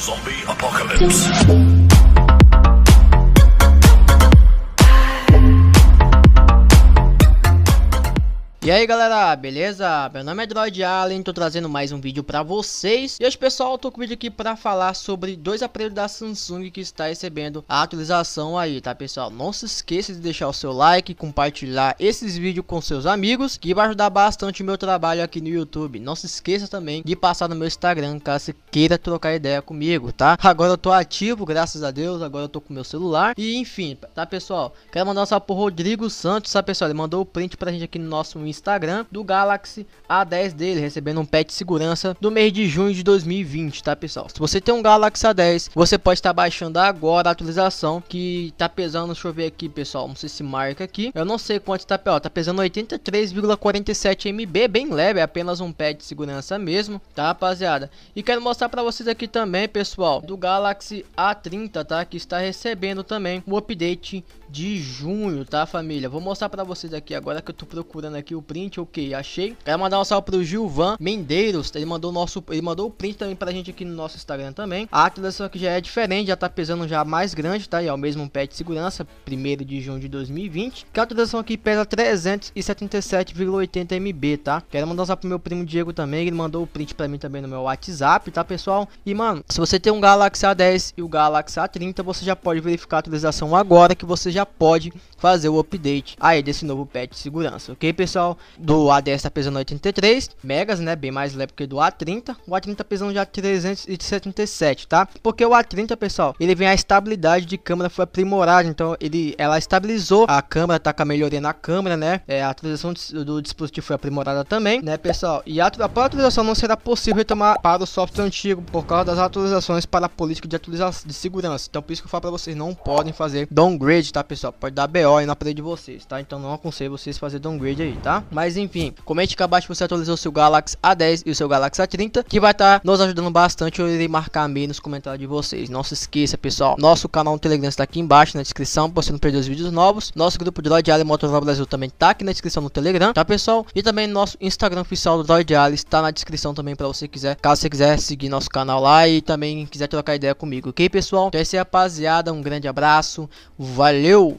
Zombie Apocalypse. E aí galera, beleza? Meu nome é Droid Allen, tô trazendo mais um vídeo pra vocês E hoje pessoal, tô com o vídeo aqui pra falar sobre dois aparelhos da Samsung que está recebendo a atualização aí, tá pessoal? Não se esqueça de deixar o seu like, compartilhar esses vídeos com seus amigos Que vai ajudar bastante o meu trabalho aqui no YouTube Não se esqueça também de passar no meu Instagram, caso queira trocar ideia comigo, tá? Agora eu tô ativo, graças a Deus, agora eu tô com meu celular E enfim, tá pessoal? Quero mandar um salve pro Rodrigo Santos, tá pessoal? Ele mandou o print pra gente aqui no nosso Instagram Instagram do Galaxy A10 dele, recebendo um patch de segurança do mês de junho de 2020, tá pessoal? Se você tem um Galaxy A10, você pode estar baixando agora a atualização que tá pesando, deixa eu ver aqui pessoal, não sei se marca aqui, eu não sei quanto tá, ó, tá pesando 83,47 MB, bem leve, é apenas um patch de segurança mesmo, tá rapaziada? E quero mostrar pra vocês aqui também, pessoal, do Galaxy A30, tá? Que está recebendo também o update de junho, tá família? Vou mostrar pra vocês aqui agora que eu tô procurando aqui o o print, ok, achei. Quero mandar um salve pro Gilvan Mendeiros, ele mandou nosso, ele mandou o print também pra gente aqui no nosso Instagram também. A atualização aqui que já é diferente, já tá pesando já mais grande, tá? E é o mesmo pet de segurança, 1 de junho de 2020. Que a atualização aqui pesa 377,80 MB, tá? Quero mandar um salve pro meu primo Diego também, ele mandou o print pra mim também no meu WhatsApp, tá, pessoal? E, mano, se você tem um Galaxy A10 e o Galaxy A30, você já pode verificar a atualização agora, que você já pode fazer o update aí desse novo pet de segurança, ok, pessoal? tal. Do A10 tá pesando 83 megas, né? Bem mais leve que do A30. O A30 tá pesando já 377, tá? Porque o A30, pessoal, ele vem a estabilidade de câmera foi aprimorada, então ele ela estabilizou a câmera, tá com a melhoria na câmera, né? É, a atualização do dispositivo foi aprimorada também, né, pessoal? E a, a própria atualização não será possível retomar para o software antigo por causa das atualizações para a política de atualização de segurança. Então, por isso que eu falo para vocês, não podem fazer downgrade, tá, pessoal? Pode dar BO aí na parede de vocês, tá? Então, não aconselho vocês fazer downgrade aí, tá? Mas enfim, comente aqui abaixo se você atualizou seu Galaxy A10 e o seu Galaxy A30, que vai estar tá nos ajudando bastante. Eu irei marcar meio nos comentários de vocês. Não se esqueça, pessoal, nosso canal no Telegram está aqui embaixo na descrição, para você não perder os vídeos novos. Nosso grupo de Droid Alley Motorola Brasil também está aqui na descrição no Telegram, tá, pessoal? E também nosso Instagram oficial do Droid está na descrição também para você quiser, caso você quiser seguir nosso canal lá e também quiser trocar ideia comigo, ok, pessoal? Então é isso aí, rapaziada. Um grande abraço. Valeu!